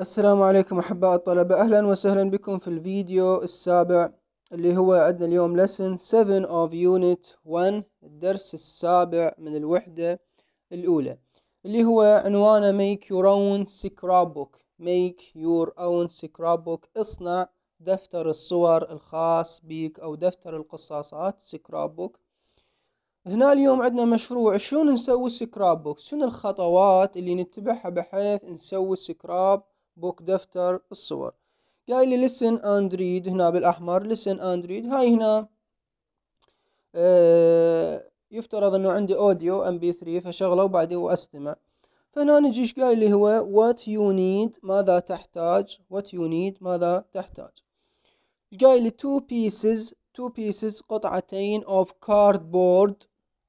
السلام عليكم أحباء الطلبة أهلا وسهلا بكم في الفيديو السابع اللي هو عندنا اليوم lesson 7 of unit 1 الدرس السابع من الوحدة الأولى اللي هو عنوانه make your own scrapbook make your own scrapbook اصنع دفتر الصور الخاص بك أو دفتر القصاصات scrapbook هنا اليوم عندنا مشروع شلون نسوي سكراب بوك شنو الخطوات اللي نتبعها بحيث نسوي سكراب بوك دفتر الصور جاي لي listen and read هنا بالأحمر listen and read هاي هنا آه، يفترض انه عندي اوديو ام بي 3 فشغله وبعدين واستمع فهنا نجي ايش قايل لي هو وات يو نيد ماذا تحتاج وات يو نيد ماذا تحتاج قايل لي تو بيسز تو بيسز قطعتين اوف كاردبورد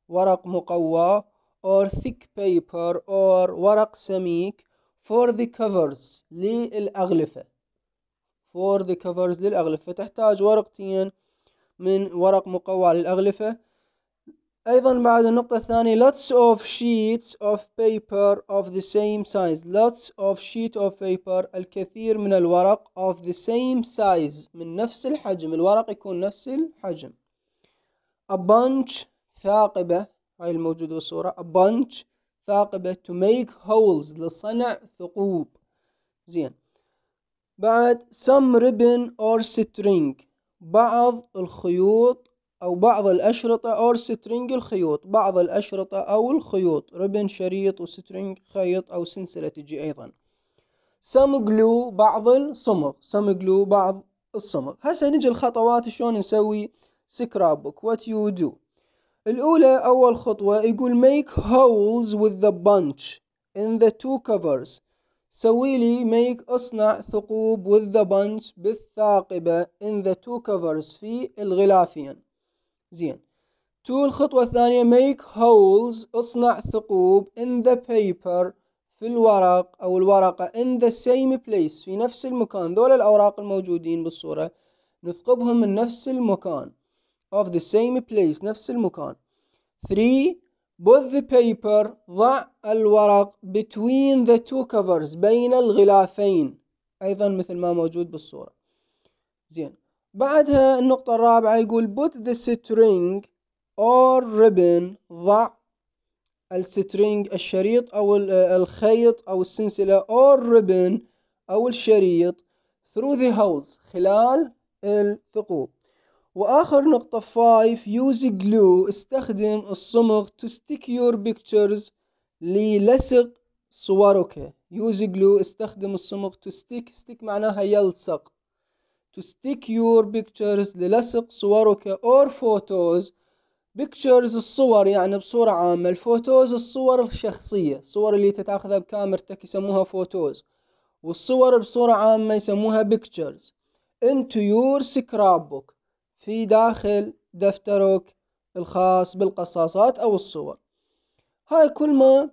ورق مقوى اور thick paper اور ورق سميك for the covers للأغلفة for the covers للأغلفة تحتاج ورقتين من ورق مقوى للأغلفة أيضا بعد النقطة الثانية lots of sheets of paper of the same size lots of sheet of paper الكثير من الورق of the same size من نفس الحجم الورق يكون نفس الحجم a bunch ثاقبة هاي الموجودة بالصورة a bunch ثاقبة to make holes لصنع ثقوب زين بعد some ribbon or string بعض الخيوط أو بعض الأشرطة or string الخيوط بعض الأشرطة أو الخيوط ribbon شريط وسترينج خيط أو سلسلة تجي أيضا some glue بعض الصمغ some glue بعض الصمغ هسه نجي الخطوات شلون نسوي سكراب بوك what you do الأولى أول خطوة يقول make holes with the bunch in the two covers سوي لي make اصنع ثقوب with the bunch بالثاقبة in the two covers في الغلافين زين تو الخطوة الثانية make holes اصنع ثقوب in the paper في الورق أو الورقة in the same place في نفس المكان ذول الأوراق الموجودين بالصورة نثقبهم من نفس المكان of the same place نفس المكان 3 put the paper ضع الورق between the two covers بين الغلافين أيضا مثل ما موجود بالصورة زين بعدها النقطة الرابعة يقول put the string or ribbon ضع السترينج الشريط أو الخيط أو السلسلة or ribbon أو الشريط through the holes خلال الثقوب واخر نقطة 5 use glue استخدم الصمغ to stick your pictures للصق صورك use glue استخدم الصمغ to stick stick معناها يلصق to stick your pictures للصق صورك or photos pictures الصور يعني بصورة عامة الفوتوز الصور الشخصية الصور اللي تتاخذها بكاميرتك يسموها فوتوز والصور بصورة عامة يسموها pictures into your scrapbook في داخل دفترك الخاص بالقصاصات أو الصور هاي كل ما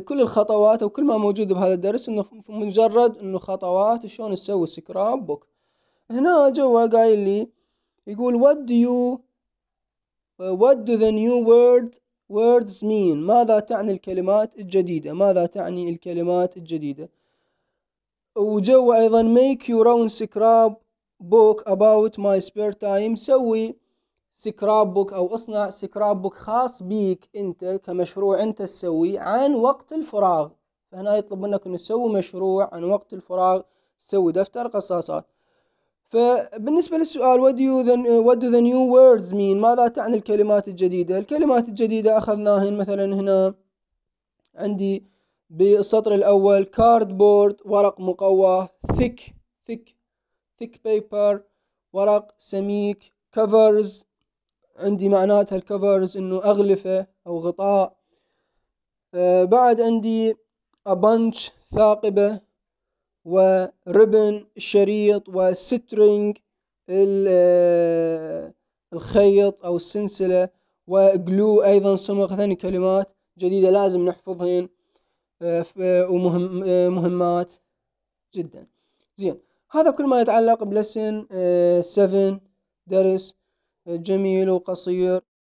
كل الخطوات وكل ما موجود بهذا الدرس انه مجرد انه خطوات شلون تسوي سكراب بوك هنا جوا قايل لي يقول what do you what do the new word words mean ماذا تعني الكلمات الجديدة ماذا تعني الكلمات الجديدة وجوا ايضا make your own scrap بوك about my spare time سوي سكراب بوك أو اصنع سكراب بوك خاص بيك أنت كمشروع أنت تسويه عن وقت الفراغ فهنا يطلب منك أنه تسوي مشروع عن وقت الفراغ تسوي دفتر قصاصات فبالنسبة للسؤال what do, you the, what do the new words mean ماذا تعني الكلمات الجديدة الكلمات الجديدة أخذناهن مثلا هنا عندي بالسطر الأول cardboard ورق مقوى thick thick thick paper ورق سميك covers عندي معناتها الكفرز انه اغلفة او غطاء آه بعد عندي a bunch ثاقبة و ribbon الشريط وسترنج آه، الخيط او السلسلة وجلو ايضا سمغ ثاني كلمات جديدة لازم نحفظهن آه, آه، ومهم آه مهمات جدا زين هذا كل ما يتعلق بلسن 7 آه، درس آه، جميل وقصير